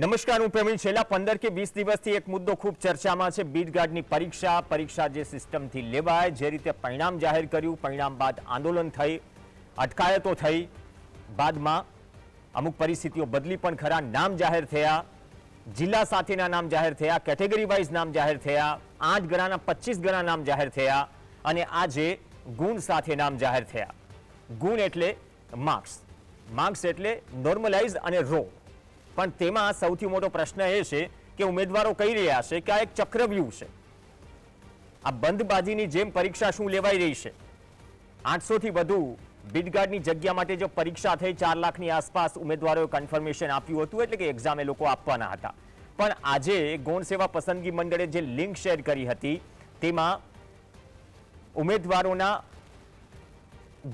નમસ્કાર હું પ્રવીણ છેલ્લા પંદર કે વીસ દિવસથી એક મુદ્દો ખૂબ ચર્ચામાં છે બીટ ગાર્ડની પરીક્ષા પરીક્ષા જે સિસ્ટમથી લેવાય જે રીતે પરિણામ જાહેર કર્યું પરિણામ બાદ આંદોલન થઈ અટકાયતો થઈ બાદમાં અમુક પરિસ્થિતિઓ બદલી પણ ખરા નામ જાહેર થયા જિલ્લા સાથેના નામ જાહેર થયા કેટેગરી વાઇઝ નામ જાહેર થયા આઠ ગણાના પચીસ ગણા નામ જાહેર થયા અને આજે ગુણ સાથે નામ જાહેર થયા ગુણ એટલે માર્ક્સ માર્ક્સ એટલે નોર્મલાઇઝ અને રો પણ તેમાં સૌથી મોટો પ્રશ્ન એ છે કે ઉમેદવારો કહી રહ્યા છે કે આ એક ચક્રવ્યૂહ છે આ બંધબાજીની જેમ પરીક્ષા શું લેવાઈ રહી છે આઠસોથી વધુ બીટગાર્ડની જગ્યા માટે જો પરીક્ષા થઈ ચાર લાખની આસપાસ ઉમેદવારોએ કન્ફર્મેશન આપ્યું હતું એટલે કે એક્ઝામે લોકો આપવાના હતા પણ આજે ગૌણ સેવા પસંદગી મંડળે જે લિંક શેર કરી હતી તેમાં ઉમેદવારોના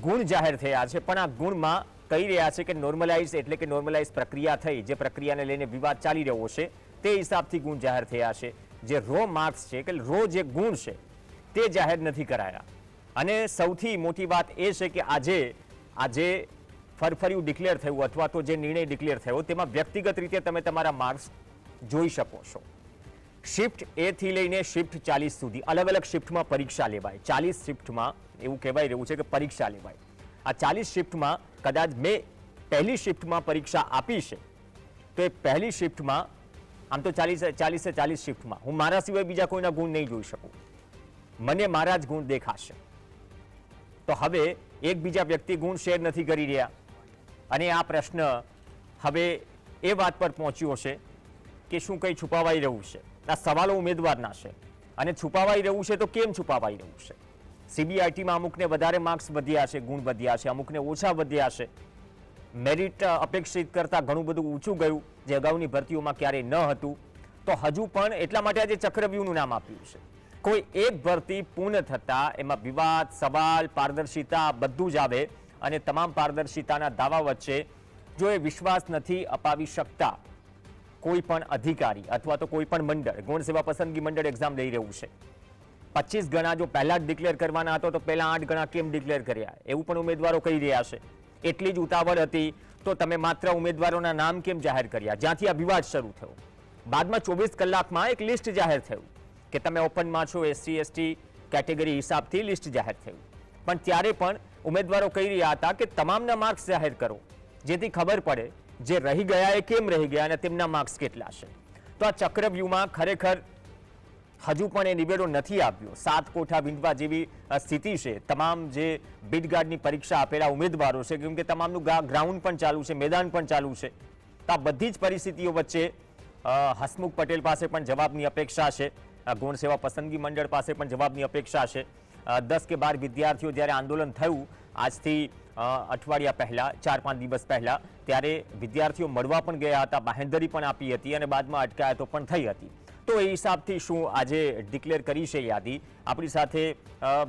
ગુણ જાહેર થયા છે પણ આ ગુણમાં કહી રહ્યા છે કે નોર્મલાઇઝ એટલે કે નોર્મલાઇઝ પ્રક્રિયા થઈ જે પ્રક્રિયાને લઈને વિવાદ ચાલી રહ્યો છે તે હિસાબથી ગુણ જાહેર થયા છે જે રો માર્ક્સ છે કે રો જે ગુણ છે તે જાહેર નથી કરાયા અને સૌથી મોટી વાત એ છે કે આજે આજે ફરફર્યું ડિક્લેર થયું અથવા તો જે નિર્ણય ડિક્લેર થયો તેમાં વ્યક્તિગત રીતે તમે તમારા માર્ક્સ જોઈ શકો છો શિફ્ટ એથી લઈને શિફ્ટ ચાલીસ સુધી અલગ અલગ શિફ્ટમાં પરીક્ષા લેવાય ચાલીસ શિફ્ટમાં એવું કહેવાય રહ્યું છે કે પરીક્ષા લેવાય આ ચાલીસ શિફ્ટમાં કદાચ મેં પહેલી શિફ્ટમાં પરીક્ષા આપી છે તો એ પહેલી શિફ્ટમાં આમ તો ચાલીસ ચાલીસે ચાલીસ શિફ્ટમાં હું મારા સિવાય બીજા કોઈના ગુણ નહીં જોઈ શકું મને મારા જ ગુણ દેખાશે તો હવે એકબીજા વ્યક્તિ ગુણ શેર નથી કરી રહ્યા અને આ પ્રશ્ન હવે એ વાત પર પહોંચ્યો છે કે શું કંઈ છુપાવાઈ રહ્યું છે આ સવાલો ઉમેદવારના છે અને છુપાવાઈ રહ્યું છે તો કેમ છુપાવાઈ રહ્યું છે સીબીઆઈટીમાં અમુકને વધારે માર્ક્સ વધ્યા છે ગુણ વધ્યા છે અમુકને ઓછા વધ્યા છે મેરિટ અપેક્ષિત કરતાં ઘણું બધું ઊંચું ગયું જે અગાઉની ભરતીઓમાં ક્યારેય ન હતું તો હજુ પણ એટલા માટે આજે ચક્રવ્યૂહનું નામ આપ્યું છે કોઈ એક ભરતી પૂર્ણ થતાં એમાં વિવાદ સવાલ પારદર્શિતા બધું જ આવે અને તમામ પારદર્શિતાના દાવા વચ્ચે જો એ વિશ્વાસ નથી અપાવી શકતા કોઈ પણ અધિકારી અથવા તો કોઈ પણ મંડળ ગુણ સેવા પસંદગી મંડળ એક્ઝામ લઈ રહ્યું છે પચીસ ગણા જો પહેલાં જ ડિક્લેર કરવાના હતા તો પહેલા આઠ ગણા કેમ ડિક્લેર કર્યા એવું પણ ઉમેદવારો કહી રહ્યા છે એટલી જ ઉતાવળ હતી તો તમે માત્ર ઉમેદવારોના નામ કેમ જાહેર કર્યા જ્યાંથી આ વિવાદ શરૂ થયો બાદમાં ચોવીસ કલાકમાં એક લિસ્ટ જાહેર થયું કે તમે ઓપનમાં છો એસસી એસટી કેટેગરી હિસાબથી લિસ્ટ જાહેર થયું પણ ત્યારે પણ ઉમેદવારો કહી રહ્યા હતા કે તમામના માર્ક્સ જાહેર કરો જેથી ખબર પડે જે રહી ગયા એ કેમ રહી ગયા અને તેમના માર્ક્સ કેટલા છે તો આ ચક્રવ્યૂહમાં ખરેખર હાજુ પણ એ નિવેડો નથી આવ્યો સાત કોઠા વિંડવા જેવી સ્થિતિ છે તમામ જે બિટગાર્ડની પરીક્ષા આપેલા ઉમેદવારો છે કેમ કે તમામ નું ગ્રાઉન્ડ પણ ચાલુ છે મેદાન પણ ચાલુ છે તા બધી જ પરિસ્થિતિઓ વચ્ચે હસમુખ પટેલ પાસેથી પણ જવાબની અપેક્ષા છે ગોણ સેવા પસંદગી મંડળ પાસેથી પણ જવાબની અપેક્ષા છે 10 કે બાર વિદ્યાર્થીઓ ત્યારે આંદોલન થયું આજથી અઠવાડીયા પહેલા ચાર પાંચ દિવસ પહેલા ત્યારે વિદ્યાર્થીઓ મળવા પણ ગયા હતા બહેન્દરી પણ આપી હતી અને બાદમાં અટકાયા તો પણ થઈ હતી તો એ હિસાબથી શું આજે ડિક્લેર કરી છે યાદી આપણી સાથે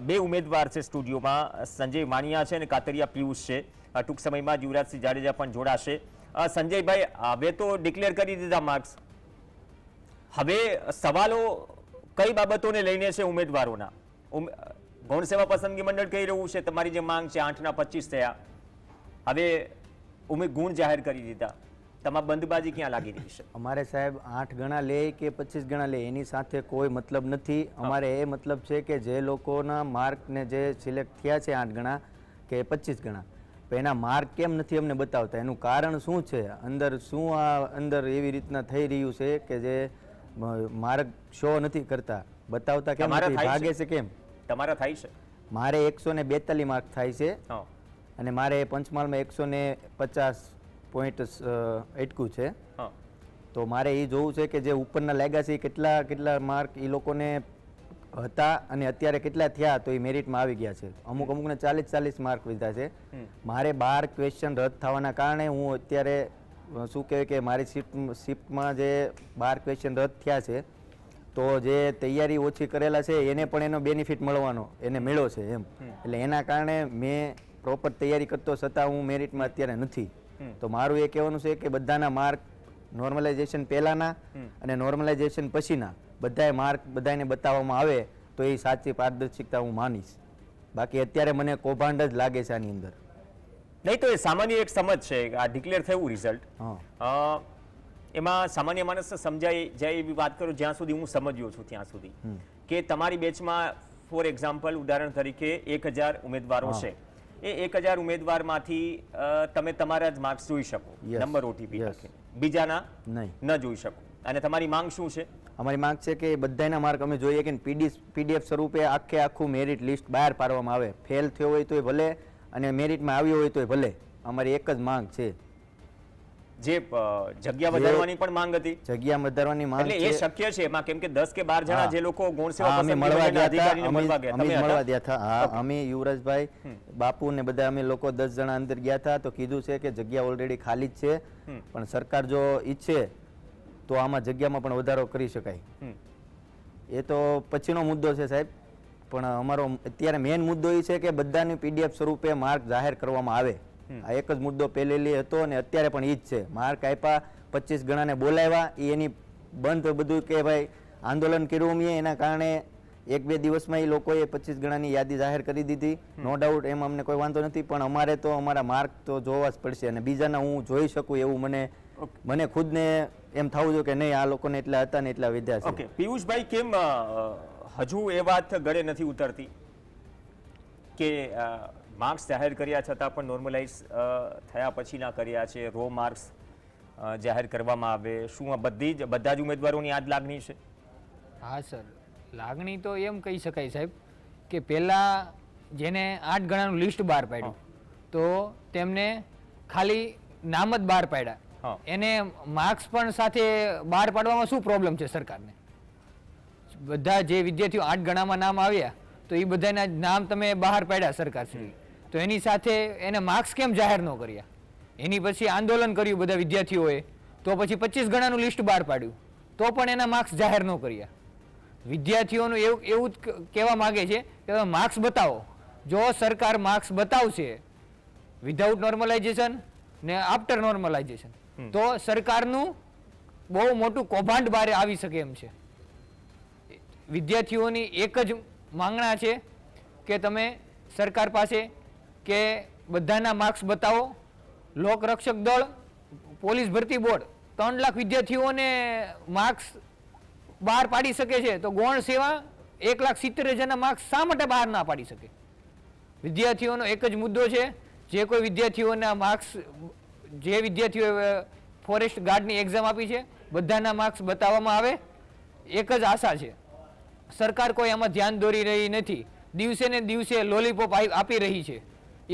બે ઉમેદવાર છે સ્ટુડિયોમાં સંજય વાણિયા છે અને કાતરિયા પિયુષ છે ટૂંક સમયમાં યુવરાજસિંહ જાડેજા પણ જોડાશે સંજયભાઈ હવે તો ડિક્લેર કરી દીધા માર્ક્સ હવે સવાલો કઈ બાબતોને લઈને છે ઉમેદવારોના ગૌણ સેવા પસંદગી મંડળ કહી રહ્યું છે તમારી જે માંગ છે આઠના પચીસ થયા હવે ઉમે ગુણ જાહેર કરી દીધા તમામ બંધબાજી ક્યાં લાગી રહી છે અમારે સાહેબ આઠ ગણા લે કે પચીસ ગણા લે એની સાથે કોઈ મતલબ નથી અમારે એ મતલબ છે કે જે લોકોના માર્કને જે સિલેક્ટ થયા છે આઠ ગણા કે પચીસ ગણા એના માર્ક કેમ નથી અમને બતાવતા એનું કારણ શું છે અંદર શું આ અંદર એવી રીતના થઈ રહ્યું છે કે જે માર્ગ શો નથી કરતા બતાવતા કેમ ભાગે છે કેમ તમારા થાય છે મારે એકસો ને બેતાલીસ માર્ક થાય છે અને મારે પંચમહાલમાં એકસો ને પચાસ પોઈન્ટ uh, અટક્યું છે તો મારે એ જોવું છે કે જે ઉપરના લાગ્યા કેટલા કેટલા માર્ક એ લોકોને હતા અને અત્યારે કેટલા થયા તો એ મેરિટમાં આવી ગયા છે અમુક અમુકને ચાલીસ ચાલીસ માર્ક લીધા છે મારે બાર ક્વેશ્ચન રદ થવાના કારણે હું અત્યારે શું કહેવાય કે મારી શિફ્ટ શિફ્ટમાં જે બાર ક્વેશ્ચન રદ થયા છે તો જે તૈયારી ઓછી કરેલા છે એને પણ એનો બેનિફિટ મળવાનો એને મેળો છે એમ એટલે એના કારણે મેં પ્રોપર તૈયારી કરતો છતાં હું મેરિટમાં અત્યારે નથી તો મારું એ કહેવાનું છે કે બધાના માર્ક નોર્મલાઇઝેશન પહેલાંના અને નોર્મલાઇઝેશન પછીના બધાએ માર્ક બધાને બતાવવામાં આવે તો એ સાચી પારદર્શિકતા હું માનીશ બાકી અત્યારે મને કૌભાંડ જ લાગે છે આની અંદર નહીં તો એ સામાન્ય એક સમજ છે આ ડિક્લેર થયું રિઝલ્ટ એમાં સામાન્ય માણસને સમજાય જાય એવી વાત કરો જ્યાં સુધી હું સમજ્યો છું ત્યાં સુધી કે તમારી બેચમાં ફોર એક્ઝામ્પલ ઉદાહરણ તરીકે એક હજાર ઉમેદવારો છે એ એક હજાર ઉમેદવારમાંથી તમે તમારા જ માર્ક્સ જોઈ શકો નંબર ઓટીપી બીજાના નહીં ન જોઈ શકો અને તમારી માંગ શું છે અમારી માંગ છે કે બધાના માર્ક અમે જોઈએ કે પીડીએફ સ્વરૂપે આખે આખું મેરિટ લિસ્ટ બહાર પાડવામાં આવે ફેલ થયો હોય તો એ ભલે અને મેરિટમાં આવ્યો હોય તો એ ભલે અમારી એક જ માંગ છે જે જગ્યા વધારવાની પણ માંગ હતી જગ્યા વધારવાની માંગ એટલે એ શક્ય છે એમાં કેમ કે 10 કે 12 જણા જે લોકો ગુણ સેવા અમે મળવા ગયા હતા અમે મળવા ગયા હતા હા અમે યુવરાજભાઈ બાપુ ને બધા અમે લોકો 10 જણા અંદર ગયા હતા તો કીધું છે કે જગ્યા ઓલરેડી ખાલી જ છે પણ સરકાર જો ઈચ્છે તો આમાં જગ્યામાં પણ વધારો કરી શકાય એ તો પછીનો મુદ્દો છે સાહેબ પણ અમારો અત્યારે મેઇન મુદ્દો એ છે કે બધાની પીડીએફ સ્વરૂપે માર્ક જાહેર કરવામાં આવે આ એક જ મુદ્દો પહેલેલી હતો અને અત્યારે પણ એ જ છે માર્ક આપ્યા પચીસ ગણાને બોલાવ્યા એની બંધ બધું કે ભાઈ આંદોલન કર્યું અમે એના કારણે એક બે દિવસમાં એ લોકોએ પચીસ ગણાની યાદી જાહેર કરી દીધી નો ડાઉટ એમ અમને કોઈ વાંધો નથી પણ અમારે તો અમારા માર્ક તો જોવા જ પડશે અને બીજાના હું જોઈ શકું એવું મને મને ખુદને એમ થવું જોઈએ કે નહીં આ લોકોને એટલા હતા ને એટલા વિદ્યા ઓકે પિયુષભાઈ કેમ હજુ એ વાત ગળે નથી ઉતરતી કે માર્ક્સ જાહેર કર્યા છતાં પણ નોર્મલાઇઝ થયા પછીના કર્યા છે રો માર્ક્સ જાહેર કરવામાં આવે શું આ બધી જ બધા જ ઉમેદવારોની આ જ લાગણી છે હા સર લાગણી તો એમ કહી શકાય સાહેબ કે પહેલાં જેને આઠ ગણાનું લિસ્ટ બહાર પાડ્યું તો તેમને ખાલી નામ જ બહાર પાડ્યા એને માર્ક્સ પણ સાથે બહાર પાડવામાં શું પ્રોબ્લેમ છે સરકારને બધા જે વિદ્યાર્થીઓ આઠ ગણામાં નામ આવ્યા તો એ બધાના નામ તમે બહાર પાડ્યા સરકાર શ્રી તો એની સાથે એને માર્ક્સ કેમ જાહેર ન કર્યા એની પછી આંદોલન કર્યું બધા વિદ્યાર્થીઓએ તો પછી પચીસ ગણાનું લિસ્ટ બહાર પાડ્યું તો પણ એના માર્ક્સ જાહેર ન કર્યા વિદ્યાર્થીઓનું એવું એવું જ કહેવા માગે છે કે તમે માર્ક્સ બતાવો જો સરકાર માર્ક્સ બતાવશે વિધાઉટ નોર્મલાઇઝેશન ને આફ્ટર નોર્મલાઇઝેશન તો સરકારનું બહુ મોટું કૌભાંડ બહાર આવી શકે એમ છે વિદ્યાર્થીઓની એક જ માંગણા છે કે તમે સરકાર પાસે કે બધાના માર્ક્સ બતાવો લોકરક્ષક દળ પોલીસ ભરતી બોર્ડ ત્રણ લાખ વિદ્યાર્થીઓને માર્ક્સ બહાર પાડી શકે છે તો ગૌણ સેવા એક લાખ સિત્તેર હજારના માર્ક્સ શા માટે બહાર ના પાડી શકે વિદ્યાર્થીઓનો એક જ મુદ્દો છે જે કોઈ વિદ્યાર્થીઓના માર્ક્સ જે વિદ્યાર્થીઓએ ફોરેસ્ટ ગાર્ડની એક્ઝામ આપી છે બધાના માર્ક્સ બતાવવામાં આવે એક જ આશા છે સરકાર કોઈ આમાં ધ્યાન દોરી રહી નથી દિવસે ને દિવસે લોલીપોપ આપી રહી છે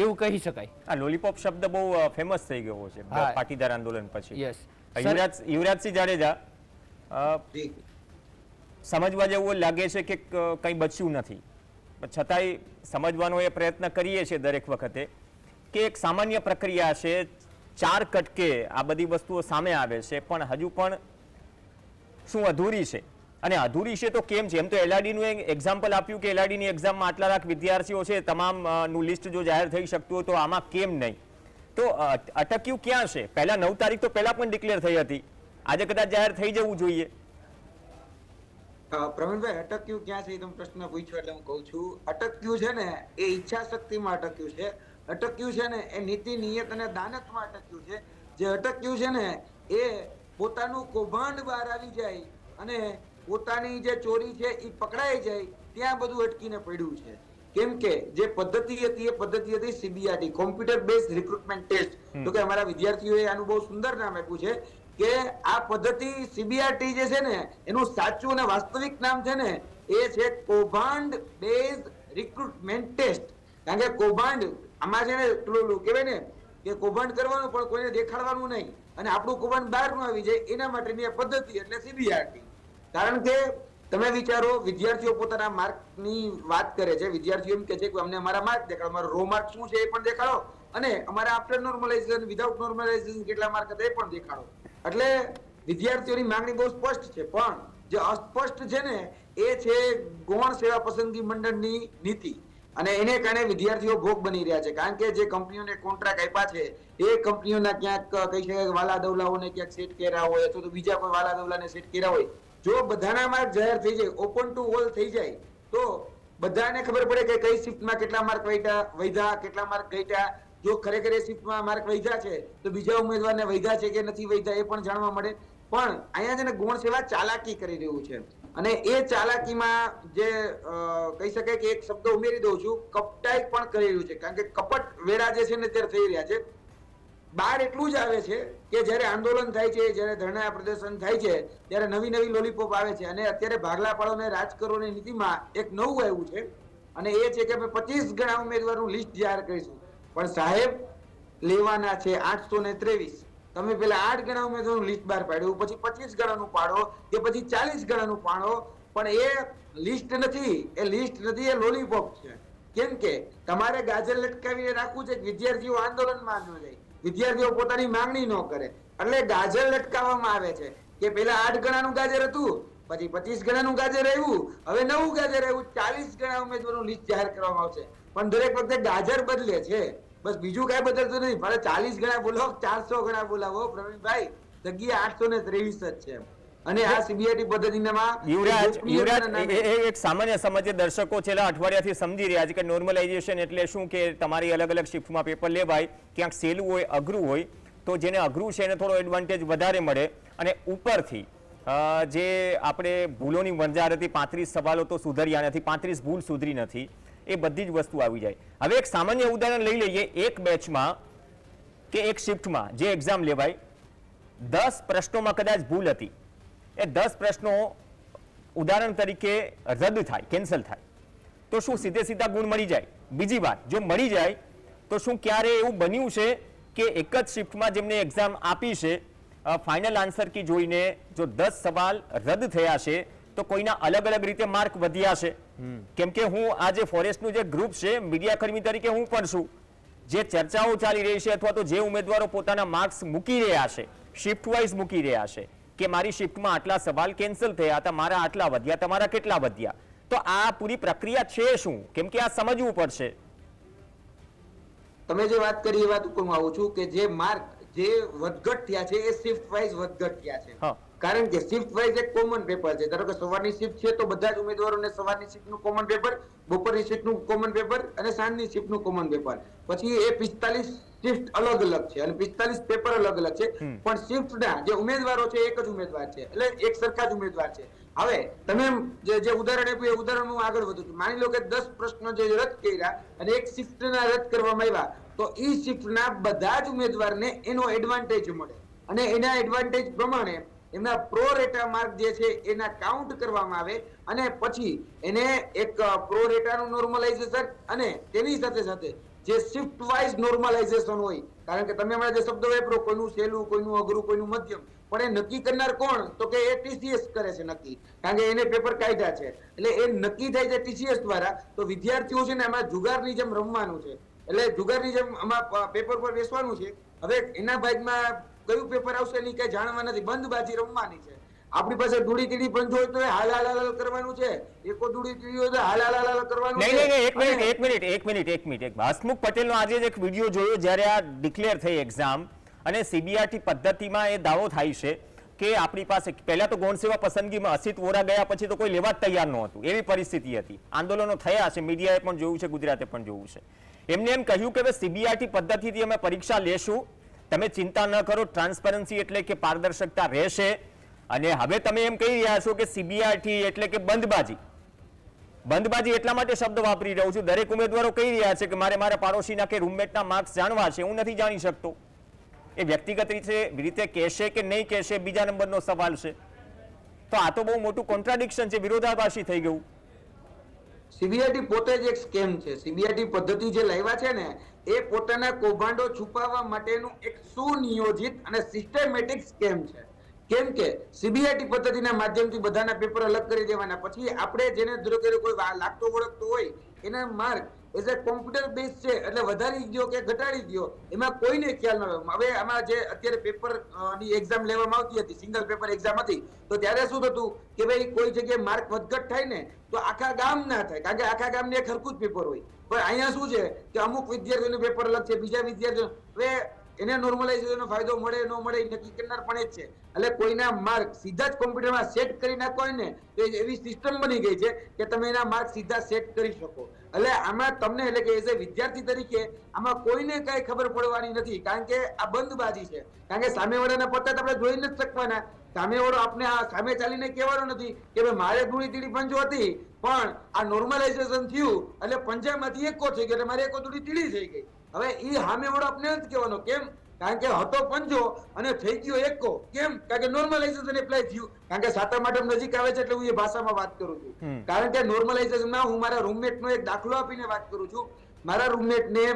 એવું કહી શકાય આ લોલીપોપ શબ્દ બહુ ફેમસ થઈ ગયો છે પાટીદાર આંદોલન પછી યસ યુવરાજ યુવરાજસિંહ જાડેજા સમજવા જેવું લાગે છે કે કઈ બચ્યું નથી છતાંય સમજવાનો એ પ્રયત્ન કરીએ છીએ દરેક વખતે કે એક સામાન્ય પ્રક્રિયા છે ચાર કટકે આ બધી વસ્તુઓ સામે આવે છે પણ હજુ પણ શું અધૂરી છે અને અધૂરી છે તો કેમ છે એમ તો એલઆરડીનું એક્ઝામ્પલ આપ્યું કે એલઆરડીની એક્ઝામમાં આટલા લાખ વિદ્યાર્થીઓ છે તમામનું લિસ્ટ જો જાહેર થઈ શકતું હોય તો આમાં કેમ નહીં તો અટક્યું ક્યાં છે પહેલા નવ તારીખ તો પહેલા પણ ડિક્લેર થઈ હતી આજે કદાચ જાહેર થઈ જવું જોઈએ પ્રવીણભાઈ અટક્યું ક્યાં છે એ તમે પ્રશ્ન પૂછ્યો એટલે હું કહું છું અટક્યું છે ને એ ઈચ્છા શક્તિમાં અટક્યું છે અટક્યું છે ને એ નીતિ નિયત અને દાનતમાં અટક્યું છે જે અટક્યું છે ને એ પોતાનું કૌભાંડ બહાર આવી જાય અને પોતાની જે ચોરી છે એ પકડાઈ જાય ત્યાં બધું અટકીને પડ્યું છે કેમ કે જે પદ્ધતિ હતી એ પદ્ધતિ હતી CBRT computer base recruitment test તો કે અમારા વિદ્યાર્થીઓએ આનું બહુ સુંદર નામ આપ્યું છે કે આ પદ્ધતિ સીબીઆરટી જે છે ને એનું સાચું અને વાસ્તવિક નામ છે ને એ છે કૌભાંડ બેઝ રિક્રુટમેન્ટ ટેસ્ટ કારણ કે કૌભાંડ આમાં છે ને પેલું કહેવાય ને કે કૌભાંડ કરવાનું પણ કોઈને દેખાડવાનું નહીં અને આપણું કૌભાંડ બહારનું આવી જાય એના માટેની આ પદ્ધતિ એટલે સીબીઆરટી કારણ કે તમે વિચારો વિદ્યાર્થીઓ પોતાના માર્કની વાત કરે છે વિદ્યાર્થીઓ એમ કે છે કે અમને અમારા માર્ક દેખાડો અમારો રો માર્ક શું છે એ પણ દેખાડો અને અમારા આફ્ટર નોર્મલાઇઝેશન વિધાઉટ નોર્મલાઇઝેશન કેટલા માર્ક હતા એ પણ દેખાડો એટલે વિદ્યાર્થીઓની માંગણી બહુ સ્પષ્ટ છે પણ જે અસ્પષ્ટ છે ને એ છે ગૌણ સેવા પસંદગી મંડળની નીતિ અને એને કારણે વિદ્યાર્થીઓ ભોગ બની રહ્યા છે કારણ કે જે કંપનીઓને કોન્ટ્રાક્ટ આપ્યા છે એ કંપનીઓના ક્યાંક કહી શકાય વાલા દવલાઓને ક્યાંક સેટ કર્યા હોય અથવા તો બીજા કોઈ વાલા દવલાને સેટ કર્યા હોય જો બધાના માર્ક જાહેર થઈ જાય ઓપન ટુ ઓલ થઈ જાય તો બધાને ખબર પડે કે કઈ શિફ્ટમાં કેટલા માર્ક વૈધા વૈધા કેટલા માર્ક ઘટ્યા જો ખરેખર એ શિફ્ટમાં માર્ક વૈધા છે તો બીજા ઉમેદવારને વૈધા છે કે નથી વૈધા એ પણ જાણવા મળે પણ અહીંયા છે ને ગુણ સેવા ચાલાકી કરી રહ્યું છે અને એ ચાલાકીમાં જે કહી શકાય કે એક શબ્દ ઉમેરી દઉં છું કપટાઈ પણ કરી રહ્યું છે કારણ કે કપટ વેરા જે છે ને અત્યારે થઈ રહ્યા છે બહાર એટલું જ આવે છે કે જ્યારે આંદોલન થાય છે જ્યારે ધરણા પ્રદર્શન થાય છે ત્યારે નવી નવી લોલીપોપ આવે છે અને અત્યારે ભાગલા પાડો અને રાજકરોની નીતિમાં એક નવું આવ્યું છે અને એ છે કે અમે પચીસ ગણા ઉમેદવારનું લિસ્ટ જાહેર કરીશું પણ સાહેબ લેવાના છે આઠસો ને ત્રેવીસ તમે પેલા આઠ ગણા ઉમેદવારનું લિસ્ટ બહાર પાડ્યું પછી પચીસ ગણાનું પાડો કે પછી ચાલીસ ગણાનું પાડો પણ એ લિસ્ટ નથી એ લિસ્ટ નથી એ લોલીપોપ છે કેમ કે તમારે ગાજર લટકાવીને રાખવું છે કે વિદ્યાર્થીઓ આંદોલનમાં ન જાય વિદ્યાર્થીઓ પોતાની માંગણી ન કરે એટલે ગાજર લટકાવવામાં આવે છે કે પેલા આઠ ગણાનું ગાજર હતું પછી પચીસ ગણાનું ગાજર આવ્યું હવે નવું ગાજર આવ્યું ચાલીસ ગણા ઉમેદવારોનું લિસ્ટ જાહેર કરવામાં આવશે પણ દરેક વખતે ગાજર બદલે છે બસ બીજું કાંઈ બદલતું નથી ભલે ચાલીસ ગણા બોલાવો ચારસો ગણા બોલાવો પ્રવીણભાઈ જગ્યા આઠસો ને ત્રેવીસ જ છે અને આ સીબીઆઈટી પદ્ધતિનામાં યુવરાજ યુવરાજ એક સામાન્ય સમજ દર્શકો છેલ્લા અઠવાડિયાથી સમજી રહ્યા છે કે નોર્મલાઇઝેશન એટલે શું કે તમારી અલગ અલગ શિફ્ટમાં પેપર લેવાય ક્યાંક સેલું હોય અઘરું હોય તો જેને અઘરું છે એને થોડો એડવાન્ટેજ વધારે મળે અને ઉપરથી જે આપણે ભૂલોની વણઝાર હતી પાંત્રીસ સવાલો તો સુધર્યા નથી પાંત્રીસ ભૂલ સુધરી નથી એ બધી જ વસ્તુ આવી જાય હવે એક સામાન્ય ઉદાહરણ લઈ લઈએ એક બેચમાં કે એક શિફ્ટમાં જે એક્ઝામ લેવાય દસ પ્રશ્નોમાં કદાચ ભૂલ હતી એ દસ પ્રશ્નો ઉદાહરણ તરીકે રદ થાય કેન્સલ થાય તો શું સીધે સીધા ગુણ મળી જાય બીજી વાત જો મળી જાય તો શું ક્યારે એવું બન્યું છે કે એક જ શિફ્ટમાં જેમને એક્ઝામ આપી છે ફાઇનલ આન્સર કી જોઈને જો દસ સવાલ રદ થયા છે તો કોઈના અલગ અલગ રીતે માર્ક વધ્યા છે કેમ કે હું આ જે ફોરેસ્ટનું જે ગ્રુપ છે મીડિયા મીડિયાકર્મી તરીકે હું પણ છું જે ચર્ચાઓ ચાલી રહી છે અથવા તો જે ઉમેદવારો પોતાના માર્ક્સ મૂકી રહ્યા છે શિફ્ટ વાઇઝ મૂકી રહ્યા છે કે મારી શિફ્ટમાં આટલા સવાલ કેન્સલ થયા હતા મારા આટલા વધ્યા તમારા કેટલા વધ્યા તો આ પૂરી પ્રક્રિયા છે શું કેમ કે આ સમજવું પડશે તમે જે વાત કરી એ વાત ઉપર હું આવું છું કે જે માર્ક જે વધઘટ થયા છે એ શિફ્ટ વાઇઝ વધઘટ થયા છે કારણ કે શિફ્ટ વાઇઝ એક કોમન પેપર છે ધારો કે સવારની શિફ્ટ છે તો બધા જ ઉમેદવારોને સવારની શિફ્ટનું કોમન પેપર બપોરની શિફ્ટનું કોમન પેપર અને સાંજની શિફ્ટનું કોમન પેપર પછી એ પિસ્તાલીસ શિફ્ટ અલગ અલગ છે અને પિસ્તાલીસ પેપર અલગ અલગ છે પણ શિફ્ટના જે ઉમેદવારો છે એક જ ઉમેદવાર છે એટલે એક સરખા જ ઉમેદવાર છે હવે તમે જે જે ઉદાહરણ આપ્યું એ ઉદાહરણ હું આગળ વધુ છું માની લો કે દસ પ્રશ્નો જે રદ કર્યા અને એક શિફ્ટના રદ કરવામાં આવ્યા તો એ શિફ્ટના બધા જ ઉમેદવારને એનો એડવાન્ટેજ મળે અને એના એડવાન્ટેજ પ્રમાણે એમના પ્રોરેટા માર્ક જે છે એના કાઉન્ટ કરવામાં આવે અને પછી એને એક પ્રોરેટાનું નોર્મલાઇઝેશન અને તેની સાથે સાથે જે શિફ્ટ વાઇઝ નોર્મલાઇઝેશન હોય કારણ કે તમે હમણાં જે શબ્દ વાપરો કોઈનું સહેલું કોઈનું અઘરું કોઈનું મધ્યમ પણ એ નક્કી કરનાર કોણ તો કે એ ટીસીએસ કરે છે નક્કી કારણ કે એને પેપર કાયદા છે એટલે એ નક્કી થાય છે ટીસીએસ દ્વારા તો વિદ્યાર્થીઓ છે ને એમાં જુગારની જેમ રમવાનું છે એટલે જુગારની જેમ આમાં પેપર પર બેસવાનું છે હવે એના ભાગમાં કયું પેપર આવશે એની કઈ જાણવા નથી બંધબાજી રમવાની છે આપણી પાસે ધૂળી તીડી પણ હોય તો હાલ હાલ કરવાનું છે એકો ધૂળી તીડી હોય તો હાલ હાલ કરવાનું નહીં નહીં એક મિનિટ એક મિનિટ એક મિનિટ એક મિનિટ હસમુખ પટેલનો આજે એક વિડીયો જોયો જ્યારે આ ડિક્લેર થઈ એક્ઝામ અને સીબીઆરટી પદ્ધતિમાં એ દાવો થાય છે કે આપણી પાસે પહેલા તો ગૌણ પસંદગીમાં અસિત વોરા ગયા પછી તો કોઈ લેવા જ તૈયાર નહોતું એવી પરિસ્થિતિ હતી આંદોલનો થયા છે મીડિયાએ પણ જોયું છે ગુજરાતે પણ જોયું છે એમને એમ કહ્યું કે સીબીઆરટી પદ્ધતિથી અમે પરીક્ષા લેશું તમે ચિંતા ન કરો ટ્રાન્સપરન્સી એટલે કે પારદર્શકતા રહેશે અને હવે તમે એમ કહી રહ્યા છો કે સીબીઆરટી એટલે કે બંધબાજી બંધબાજી એટલા માટે શબ્દ વાપરી રહ્યો છું દરેક ઉમેદવારો કહી રહ્યા છે કે મારે મારા પાડોશીના કે રૂમમેટના માર્ક્સ જાણવા છે હું નથી જાણી શકતો એ વ્યક્તિગત રીતે રીતે કહેશે કે નહીં કહેશે બીજા નંબરનો સવાલ છે તો આ તો બહુ મોટું કોન્ટ્રાડિક્શન છે વિરોધાભાસી થઈ ગયું સીબીઆઈટી પોતે જ એક સ્કેમ છે સીબીઆઈટી પદ્ધતિ જે લાવ્યા છે ને એ પોતાના કૌભાંડો છુપાવવા માટેનું એક સુનિયોજિત અને સિસ્ટેમેટિક સ્કેમ છે કેમ કે સીબીઆઈટી પદ્ધતિના માધ્યમથી બધાના પેપર અલગ કરી દેવાના પછી આપણે જેને દુરુપયોગ કોઈ લાગતો ઓળખતો હોય એના માર્ગ એટલે કોમ્પ્યુટર બેઝ છે એટલે વધારી ગયો કે ઘટાડી ગયો એમાં કોઈને ખ્યાલ ન આવ્યો હવે આમાં જે અત્યારે પેપર ની એક્ઝામ લેવામાં આવતી હતી સિંગલ પેપર એક્ઝામ હતી તો ત્યારે શું થતું કે ભાઈ કોઈ જગ્યાએ માર્ક વધઘટ થાય ને તો આખા ગામ ના થાય કારણ કે આખા ગામને એક હરખું જ પેપર હોય પણ અહીંયા શું છે કે અમુક વિદ્યાર્થીઓનું પેપર અલગ છે બીજા વિદ્યાર્થીઓ હવે એને નોર્મલાઇઝેશનનો ફાયદો મળે ન મળે એ નક્કી કરનાર પણ એ જ છે એટલે કોઈના માર્ક સીધા જ કોમ્પ્યુટરમાં સેટ કરી નાખો ને તો એવી સિસ્ટમ બની ગઈ છે કે તમે એના માર્ક સીધા સેટ કરી શકો એટલે આમાં તમને એટલે કે એઝ એ વિદ્યાર્થી તરીકે આમાં કોઈને કાંઈ ખબર પડવાની નથી કારણ કે આ બંધબાજી છે કારણ કે સામેવાળાના પત્તા આપણે જોઈ નથી શકવાના સામેવાળો આપણે આ સામે ચાલીને કહેવાનો નથી કે ભાઈ મારે ધૂળી તીડી પંજો હતી પણ આ નોર્મલાઇઝેશન થયું એટલે પંજામાંથી એકો થઈ ગયો એટલે મારે એકો તીડી થઈ ગઈ હવે એ હામેવાળો આપણે જ કહેવાનો કેમ કારણ કે હતો પંજો અને થઈ ગયો એકો કેમ કારણ કે નોર્મલાઇઝેશન એપ્લાય થયું કારણ કે સાતમ આઠમ નજીક આવે છે એટલે હું એ ભાષામાં વાત કરું છું કારણ કે નોર્મલાઇઝેશનમાં હું મારા રૂમમેટનો એક દાખલો આપીને વાત કરું છું મારા રૂમમેટને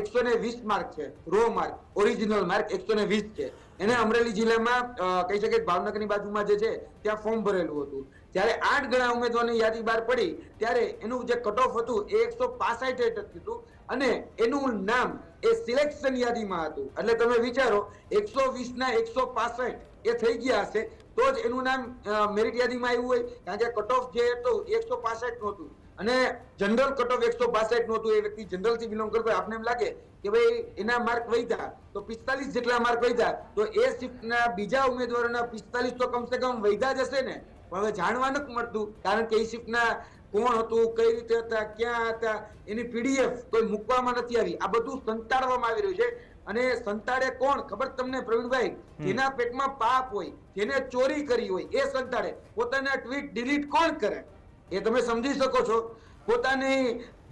એકસો ને વીસ માર્ક છે રો માર્ક ઓરિજિનલ માર્ક એકસો ને વીસ છે એને અમરેલી જિલ્લામાં કહી શકે ભાવનગરની બાજુમાં જે છે ત્યાં ફોર્મ ભરેલું હતું જ્યારે આઠ ગણા ઉમેદવારની યાદી બહાર પડી ત્યારે એનું જે કટ ઓફ હતું એ એકસો પાસઠ હતું અને એનું નામ એ સિલેક્શન યાદીમાં હતું એટલે તમે વિચારો એકસો વીસના એકસો પાસઠ એ થઈ ગયા હશે તો જ એનું નામ મેરિટ યાદીમાં આવ્યું હોય કારણ કે કટ ઓફ જે હતું એકસો પાસઠ નહોતું અને જનરલ કટ ઓફ એકસો પાસઠ નહોતું એ વ્યક્તિ જનરલથી બિલોંગ કરતો આપને એમ લાગે કે ભાઈ એના માર્ક વધ્યા તો પિસ્તાલીસ જેટલા માર્ક વધ્યા તો એ શિફ્ટના બીજા ઉમેદવારોના પિસ્તાલીસ તો કમસે કમ વધ્યા જ હશે ને પણ હવે જાણવા નથી મળતું કારણ કે એ શિફ્ટના કોણ હતું કઈ રીતે હતા ક્યાં હતા એની પીડીએફ કોઈ મૂકવામાં નથી આવી આ બધું સંતાડવામાં આવી રહ્યું છે અને સંતાડે કોણ ખબર તમને પ્રવીણભાઈ જેના પેટમાં પાપ હોય જેને ચોરી કરી હોય એ સંતાડે પોતાના ટ્વીટ ડિલીટ કોણ કરે એ તમે સમજી શકો છો પોતાની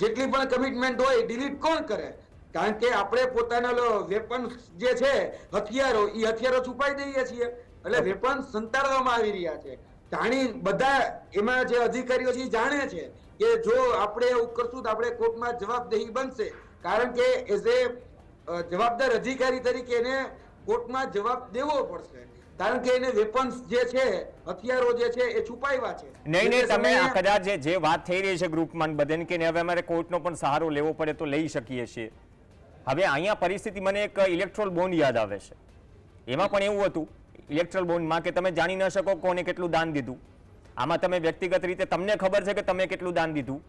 જેટલી પણ કમિટમેન્ટ હોય ડિલીટ કોણ કરે કારણ કે આપણે પોતાના વેપન જે છે હથિયારો એ હથિયારો છુપાઈ દઈએ છીએ એટલે વેપન સંતાડવામાં આવી રહ્યા છે જાણી બધા એમાં જે અધિકારીઓ છે જાણે છે કે જો આપણે એવું કરશું તો આપણે કોર્ટમાં જવાબદેહી બનશે કારણ કે એઝ એ જવાબદાર અધિકારી તરીકે એને કોર્ટમાં જવાબ દેવો પડશે કારણ કે એને વેપન્સ જે છે હથિયારો જે છે એ છુપાવ્યા છે નહીં નહીં તમે કદાચ જે વાત થઈ રહી છે ગ્રુપમાં બધાને કે હવે અમારે કોર્ટનો પણ સહારો લેવો પડે તો લઈ શકીએ છીએ હવે અહીંયા પરિસ્થિતિ મને એક ઇલેક્ટ્રોલ બોન્ડ યાદ આવે છે એમાં પણ એવું હતું ઇલેક્ટ્રલ બોન્ડમાં કે તમે જાણી ન શકો કોને કેટલું દાન દીધું આમાં તમે વ્યક્તિગત રીતે તમને ખબર છે કે તમે કેટલું દાન દીધું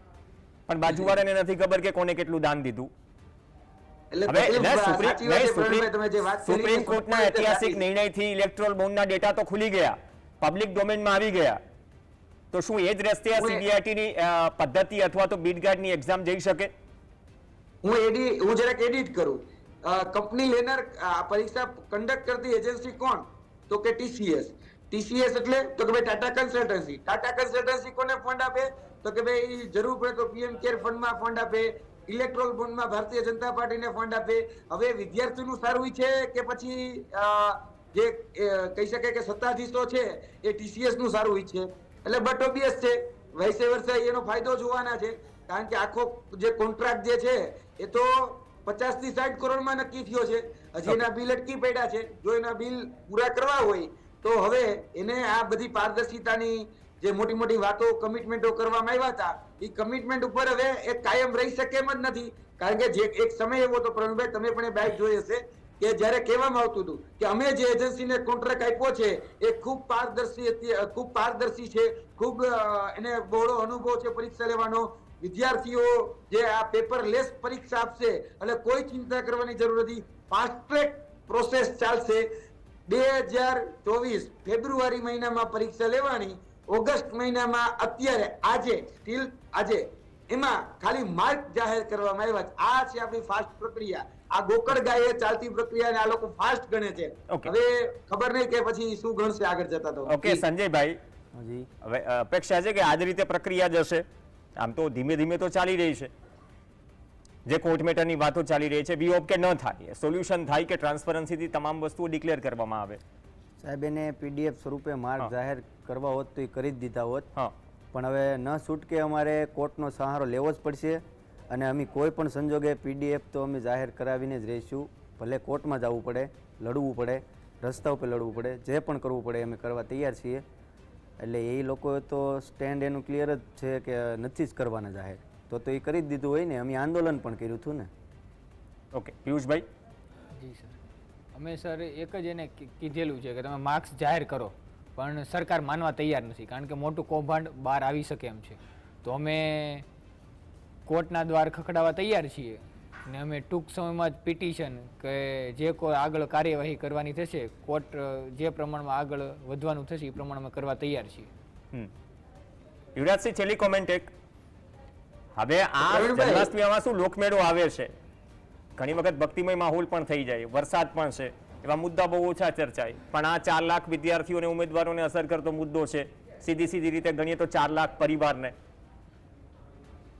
પણ બાજુવાળાને નથી ખબર કે કોને કેટલું દાન દીધું સુપ્રીમ કોર્ટના ઐતિહાસિક નિર્ણયથી ઇલેક્ટ્રોલ બોન્ડના ડેટા તો ખુલી ગયા પબ્લિક ડોમેનમાં આવી ગયા તો શું એ જ રસ્તે આ સીબીઆઈટીની પદ્ધતિ અથવા તો બીટગાર્ડની એક્ઝામ જઈ શકે હું એડી હું જરાક એડિટ કરું કંપની લેનાર પરીક્ષા કન્ડક્ટ કરતી એજન્સી કોણ તો કે ટીસીએસ ટીસીએસ એટલે તો કે ભાઈ ટાટા કન્સલ્ટન્સી ટાટા કન્સલ્ટન્સી કોને ફંડ આપે તો કે ભાઈ જરૂર પડે તો પીએમ કેર ફંડમાં ફંડ આપે ઇલેક્ટ્રોલ બોન્ડમાં ભારતીય જનતા પાર્ટીને ફંડ આપે હવે વિદ્યાર્થીનું સારું છે કે પછી જે કહી શકે કે સત્તાધીશો છે એ ટીસીએસનું સારું છે એટલે બટ ઓબિયસ છે વૈસે વર્ષે એનો ફાયદો જોવાના છે કારણ કે આખો જે કોન્ટ્રાક્ટ જે છે એ તો પચાસથી સાઠ કરોડમાં નક્કી થયો છે હજી એના બિલ અટકી પડ્યા છે જો એના બિલ પૂરા કરવા હોય તો હવે એને આ બધી પારદર્શિતાની જે મોટી મોટી વાતો કમિટમેન્ટો કરવામાં આવ્યા હતા એ કમિટમેન્ટ ઉપર હવે એ કાયમ રહી શકે એમ જ નથી કારણ કે જે એક સમય એવો હતો પ્રવીણભાઈ તમે પણ એ બાઇક જોઈ હશે કે જ્યારે કહેવામાં આવતું હતું કે અમે જે એજન્સીને કોન્ટ્રાક્ટ આપ્યો છે એ ખૂબ પારદર્શી હતી ખૂબ પારદર્શી છે ખૂબ એને બહોળો અનુભવ છે પરીક્ષા લેવાનો વિદ્યાર્થીઓ જે આ પેપર લેસ પરીક્ષા આપશે એટલે કોઈ ચિંતા કરવાની જરૂર નથી ફાસ્ટ ટ્રેક પ્રોસેસ ચાલશે બે હજાર ચોવીસ ફેબ્રુઆરી મહિનામાં પરીક્ષા લેવાની ઓગસ્ટ મહિનામાં અત્યારે આજે સ્ટીલ આજે એમાં ખાલી માર્ક જાહેર કરવામાં આવ્યા છે આ છે આપણી ફાસ્ટ પ્રક્રિયા આ ગોકળ ગાયે ચાલતી પ્રક્રિયાને આ લોકો ફાસ્ટ ગણે છે હવે ખબર નહીં કે પછી શું ગણશે આગળ જતા તો ઓકે સંજયભાઈ હવે અપેક્ષા છે કે આજ રીતે પ્રક્રિયા જશે આમ તો ધીમે ધીમે તો ચાલી રહી છે જે કોર્ટ મેટરની વાતો ચાલી રહી છે વી ઓફ કે ન થાય સોલ્યુશન થાય કે ટ્રાન્સપરન્સીથી તમામ વસ્તુઓ ડિક્લેર કરવામાં આવે સાહેબ એને પીડીએફ સ્વરૂપે માર્ગ જાહેર કરવા હોત તો એ કરી જ દીધા હોત પણ હવે ન છૂટકે અમારે કોર્ટનો સહારો લેવો જ પડશે અને અમે કોઈ પણ સંજોગે પીડીએફ તો અમે જાહેર કરાવીને જ રહીશું ભલે કોર્ટમાં જવું પડે લડવું પડે રસ્તા ઉપર લડવું પડે જે પણ કરવું પડે અમે કરવા તૈયાર છીએ એટલે એ લોકો તો સ્ટેન્ડ એનું ક્લિયર જ છે કે નથી જ કરવાના જાહેર તો તો એ કરી જ દીધું હોય ને અમે આંદોલન પણ કર્યું હતું ને ઓકે પિયુષભાઈ જી સર અમે સર એક જ એને કીધેલું છે કે તમે માર્ક્સ જાહેર કરો પણ સરકાર માનવા તૈયાર નથી કારણ કે મોટું કૌભાંડ બહાર આવી શકે એમ છે તો અમે કોર્ટના દ્વાર ખખડાવવા તૈયાર છીએ ને અમે ટૂંક સમયમાં જ પિટિશન કે જે કોઈ આગળ કાર્યવાહી કરવાની થશે કોર્ટ જે પ્રમાણમાં આગળ વધવાનું થશે એ પ્રમાણમાં કરવા તૈયાર છીએ યુવરાજસિંહ છેલ્લી કોમેન્ટ એક હવે આ જન્માષ્ટમીમાં શું લોકમેળો આવે છે ઘણી વખત ભક્તિમય માહોલ પણ થઈ જાય વરસાદ પણ છે એવા મુદ્દા બહુ ઓછા ચર્ચાય પણ આ ચાર લાખ વિદ્યાર્થીઓને ઉમેદવારોને અસર કરતો મુદ્દો છે સીધી સીધી રીતે ગણીએ તો ચાર લાખ પરિવારને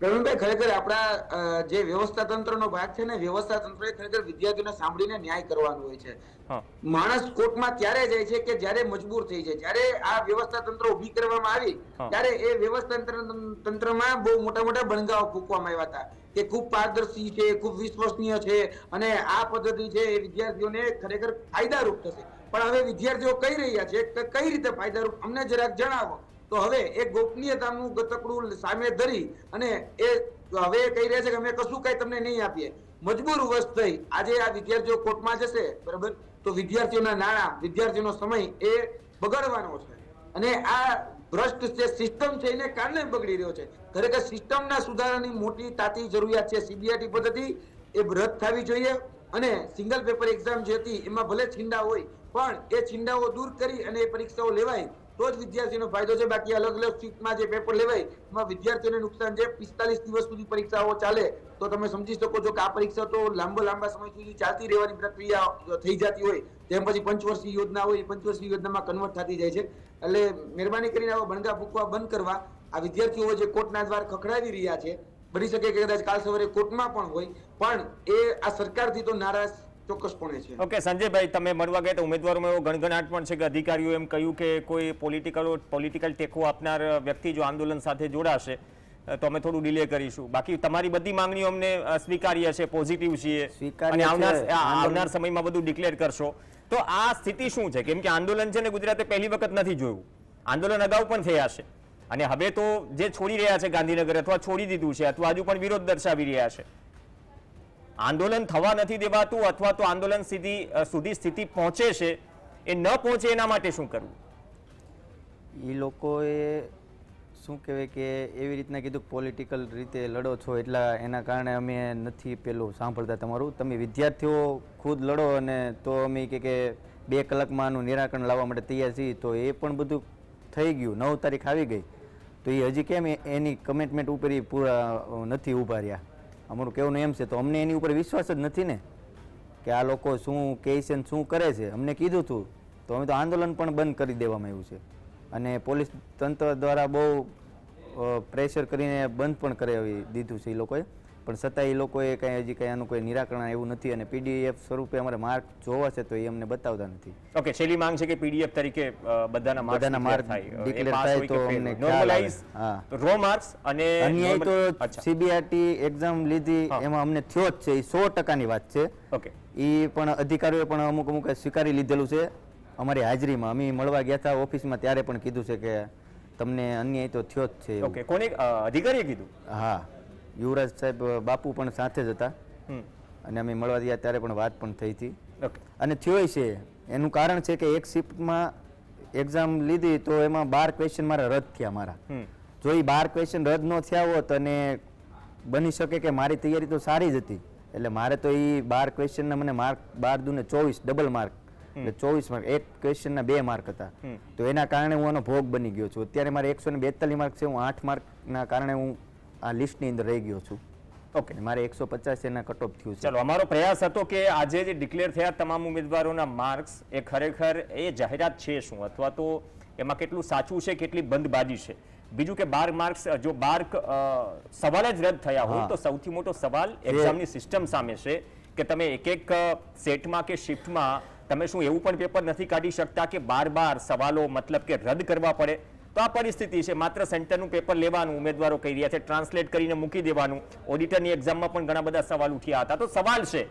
પ્રવીણભાઈ ખરેખર આપણા જે વ્યવસ્થા તંત્રનો ભાગ છે ને વ્યવસ્થા તંત્રએ ખરેખર વિદ્યાર્થીઓને સાંભળીને ન્યાય કરવાનો હોય છે માણસ કોર્ટમાં ત્યારે જાય છે કે જ્યારે મજબૂર થઈ જાય જ્યારે આ વ્યવસ્થા તંત્ર ઉભી કરવામાં આવી ત્યારે એ વ્યવસ્થા તંત્રમાં બહુ મોટા મોટા બણગાઓ ફૂંકવામાં આવ્યા હતા કે ખૂબ પારદર્શી છે ખૂબ વિશ્વસનીય છે અને આ પદ્ધતિ છે એ વિદ્યાર્થીઓને ખરેખર ફાયદારૂપ થશે પણ હવે વિદ્યાર્થીઓ કહી રહ્યા છે કે કઈ રીતે ફાયદારૂપ અમને જરાક જણાવો તો હવે એ ગોપનીયતાનું ગતકડું સામે ધરી અને એ હવે એ કહી રહ્યા છે કે અમે કશું કાંઈ તમને નહીં આપીએ મજબૂર વશ થઈ આજે આ વિદ્યાર્થીઓ કોર્ટમાં જશે બરાબર તો વિદ્યાર્થીઓના નાણાં વિદ્યાર્થીઓનો સમય એ બગાડવાનો છે અને આ ભ્રષ્ટ જે સિસ્ટમ છે એને કારણે બગડી રહ્યો છે ખરેખર સિસ્ટમના સુધારાની મોટી તાતી જરૂરિયાત છે સીબીઆઈટી પદ્ધતિ એ રદ થવી જોઈએ અને સિંગલ પેપર એક્ઝામ જે હતી એમાં ભલે છિંડા હોય પણ એ છિંડાઓ દૂર કરી અને એ પરીક્ષાઓ લેવાય તો જ વિદ્યાર્થીઓનો ફાયદો છે બાકી અલગ અલગ શિફ્ટમાં જે પેપર લેવાય એમાં વિદ્યાર્થીઓને નુકસાન છે પિસ્તાલીસ દિવસ સુધી પરીક્ષાઓ ચાલે તો તમે સમજી શકો છો કે આ પરીક્ષા તો લાંબો લાંબા સમય સુધી ચાલતી રહેવાની પ્રક્રિયા થઈ જતી હોય તેમ પછી પંચવર્ષીય યોજના હોય એ પંચવર્ષીય યોજનામાં કન્વર્ટ થતી જાય છે એટલે મહેરબાની કરીને આવા બણગા ફૂંકવા બંધ કરવા આ વિદ્યાર્થીઓ જે કોર્ટના દ્વાર ખખડાવી રહ્યા છે બની શકે કે કદાચ કાલ સવારે કોર્ટમાં પણ હોય પણ એ આ સરકારથી તો નારાજ તમે મળવા ગયા તો ગણગણાટ પણ અધિકારીઓ કહ્યું કે કોઈ પોલિટિકલ પોલિટિકલ ટેકો આપનાર વ્યક્તિ આંદોલન સાથે જોડાશે તો અમે થોડું ડિલે કરીશું બાકી તમારી બધી માંગણીઓ સ્વીકાર્ય છે પોઝિટિવ છીએ આવનાર સમયમાં બધું ડિક્લેર કરશો તો આ સ્થિતિ શું છે કેમ કે આંદોલન છે ને ગુજરાતે પહેલી વખત નથી જોયું આંદોલન અગાઉ પણ થયા છે અને હવે તો જે છોડી રહ્યા છે ગાંધીનગર અથવા છોડી દીધું છે અથવા હજુ પણ વિરોધ દર્શાવી રહ્યા છે આંદોલન થવા નથી દેવાતું અથવા તો આંદોલન સીધી સુધી સ્થિતિ પહોંચે છે એ ન પહોંચે એના માટે શું કરવું એ લોકોએ શું કહેવાય કે એવી રીતના કીધું પોલિટિકલ રીતે લડો છો એટલા એના કારણે અમે નથી પેલું સાંભળતા તમારું તમે વિદ્યાર્થીઓ ખુદ લડો અને તો અમે કે કે બે કલાકમાં આનું નિરાકરણ લાવવા માટે તૈયાર છીએ તો એ પણ બધું થઈ ગયું નવ તારીખ આવી ગઈ તો એ હજી કેમ એની કમિટમેન્ટ ઉપર પૂરા નથી ઊભા રહ્યા અમારું કેવું એમ છે તો અમને એની ઉપર વિશ્વાસ જ નથી ને કે આ લોકો શું કહે છે શું કરે છે અમને કીધું હતું તો અમે તો આંદોલન પણ બંધ કરી દેવામાં આવ્યું છે અને પોલીસ તંત્ર દ્વારા બહુ પ્રેશર કરીને બંધ પણ કરાવી દીધું છે એ લોકોએ પણ છતાં એ લોકોએ કાંઈ હજી કાંઈ આનું કોઈ નિરાકરણ એવું નથી અને પીડીએફ સ્વરૂપે અમારે માર્ક જોવા છે તો એ અમને બતાવતા નથી ઓકે છેલ્લી માંગ છે કે પીડીએફ તરીકે બધાના બધાના માર્ક ડિક્લેર થાય તો અમને નોર્મલાઇઝ તો રો માર્ક્સ અને અન્ય તો સીબીઆરટી એક્ઝામ લીધી એમાં અમને થયો જ છે એ 100% ની વાત છે ઓકે એ પણ અધિકારીઓએ પણ અમુક અમુક સ્વીકારી લીધેલું છે અમારી હાજરીમાં અમે મળવા ગયા હતા ઓફિસમાં ત્યારે પણ કીધું છે કે તમને અન્યાય તો થયો જ છે ઓકે કોને અધિકારીએ કીધું હા યુવરાજ સાહેબ બાપુ પણ સાથે જ હતા અને અમે મળવા ગયા ત્યારે પણ વાત પણ થઈ હતી અને થયો છે એનું કારણ છે કે એક શિફ્ટમાં એક્ઝામ લીધી તો એમાં બાર ક્વેશ્ચન મારા રદ થયા મારા જો એ બાર ક્વેશ્ચન રદ ન થયા હોત અને બની શકે કે મારી તૈયારી તો સારી જ હતી એટલે મારે તો એ બાર ક્વેશ્ચનના મને માર્ક બાર દુને ચોવીસ ડબલ માર્ક એટલે ચોવીસ માર્ક એક ક્વેશ્ચનના બે માર્ક હતા તો એના કારણે હું આનો ભોગ બની ગયો છું અત્યારે મારે એકસો ને બેતાલીસ માર્ક છે હું આઠ માર્કના કારણે હું આ લિસ્ટની અંદર રહી ગયો છું ઓકે મારે એકસો પચાસ એના કટ ઓફ થયું ચાલો અમારો પ્રયાસ હતો કે આજે જે ડિક્લેર થયા તમામ ઉમેદવારોના માર્ક્સ એ ખરેખર એ જાહેરાત છે શું અથવા તો એમાં કેટલું સાચું છે કેટલી બંધબાજી છે બીજું કે બાર માર્ક્સ જો બાર સવાલ જ રદ થયા હોય તો સૌથી મોટો સવાલ એક્ઝામની સિસ્ટમ સામે છે કે તમે એક એક સેટમાં કે શિફ્ટમાં તમે શું એવું પણ પેપર નથી કાઢી શકતા કે બાર બાર સવાલો મતલબ કે રદ કરવા પડે તો આ પરિસ્થિતિ છે માત્ર સેન્ટરનું પેપર લેવાનું ઉમેદવારો કહી રહ્યા છે ટ્રાન્સલેટ કરીને મૂકી દેવાનું ઓડિટરની એક્ઝામમાં પણ ઘણા બધા સવાલ ઉઠ્યા હતા તો સવાલ છે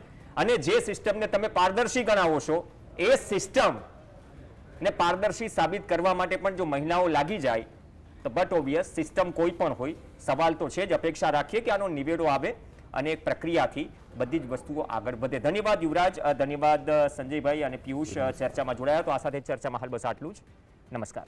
અને જે સિસ્ટમને તમે પારદર્શી ગણાવો છો એ સિસ્ટમ ને પારદર્શી સાબિત કરવા માટે પણ જો મહિલાઓ લાગી જાય તો બટ ઓબ્વિયસ સિસ્ટમ કોઈ પણ હોય સવાલ તો છે જ અપેક્ષા રાખીએ કે આનો નિવેડો આવે અને એક પ્રક્રિયાથી બધી જ વસ્તુઓ આગળ વધે ધન્યવાદ યુવરાજ ધન્યવાદ સંજયભાઈ અને પિયુષ ચર્ચામાં જોડાયા તો આ સાથે ચર્ચામાં હાલ બસ આટલું જ નમસ્કાર